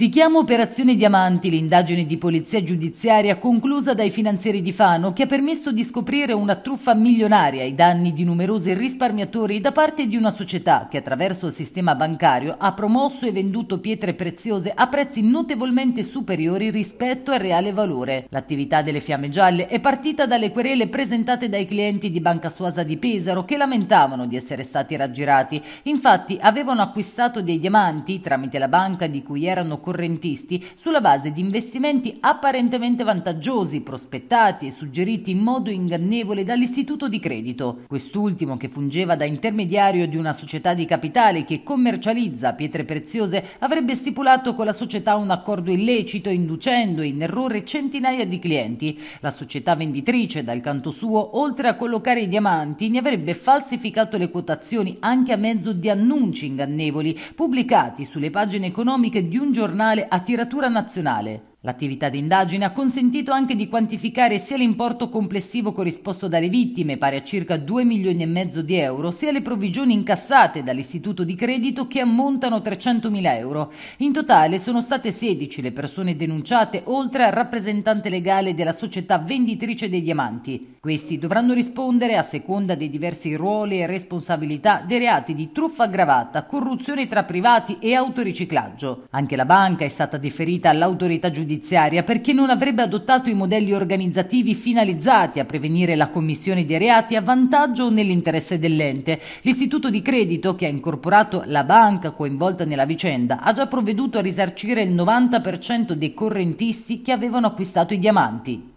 Si chiama Operazione Diamanti, l'indagine di polizia giudiziaria conclusa dai finanzieri di Fano che ha permesso di scoprire una truffa milionaria ai danni di numerosi risparmiatori da parte di una società che attraverso il sistema bancario ha promosso e venduto pietre preziose a prezzi notevolmente superiori rispetto al reale valore. L'attività delle Fiamme Gialle è partita dalle querele presentate dai clienti di Banca Suasa di Pesaro che lamentavano di essere stati raggirati. Infatti avevano acquistato dei diamanti tramite la banca di cui erano correntisti sulla base di investimenti apparentemente vantaggiosi, prospettati e suggeriti in modo ingannevole dall'istituto di credito. Quest'ultimo, che fungeva da intermediario di una società di capitale che commercializza pietre preziose, avrebbe stipulato con la società un accordo illecito inducendo in errore centinaia di clienti. La società venditrice, dal canto suo, oltre a collocare i diamanti, ne avrebbe falsificato le quotazioni anche a mezzo di annunci ingannevoli pubblicati sulle pagine economiche di un giornale giornale a tiratura nazionale L'attività di indagine ha consentito anche di quantificare sia l'importo complessivo corrisposto dalle vittime, pari a circa 2 milioni e mezzo di euro, sia le provvigioni incassate dall'istituto di credito che ammontano 300 mila euro. In totale sono state 16 le persone denunciate, oltre al rappresentante legale della società venditrice dei diamanti. Questi dovranno rispondere, a seconda dei diversi ruoli e responsabilità, dei reati di truffa aggravata, corruzione tra privati e autoriciclaggio. Anche la banca è stata deferita all'autorità giudiziaria giudiziaria perché non avrebbe adottato i modelli organizzativi finalizzati a prevenire la commissione di reati a vantaggio o nell'interesse dell'ente. L'istituto di credito, che ha incorporato la banca coinvolta nella vicenda, ha già provveduto a risarcire il 90% dei correntisti che avevano acquistato i diamanti.